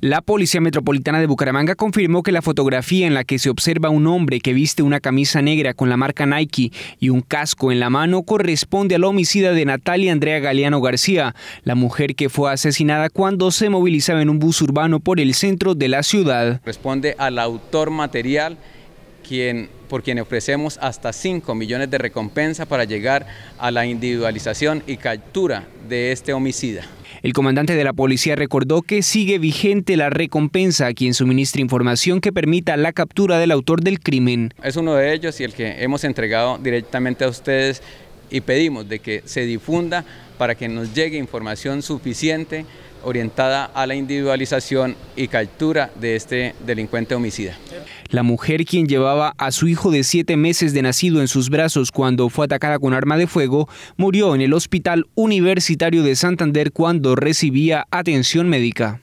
La Policía Metropolitana de Bucaramanga confirmó que la fotografía en la que se observa un hombre que viste una camisa negra con la marca Nike y un casco en la mano corresponde al homicida de Natalia Andrea Galeano García, la mujer que fue asesinada cuando se movilizaba en un bus urbano por el centro de la ciudad. Responde al autor material quien, por quien ofrecemos hasta 5 millones de recompensa para llegar a la individualización y captura de este homicida. El comandante de la policía recordó que sigue vigente la recompensa a quien suministre información que permita la captura del autor del crimen. Es uno de ellos y el que hemos entregado directamente a ustedes y pedimos de que se difunda para que nos llegue información suficiente orientada a la individualización y captura de este delincuente homicida. La mujer quien llevaba a su hijo de siete meses de nacido en sus brazos cuando fue atacada con arma de fuego murió en el Hospital Universitario de Santander cuando recibía atención médica.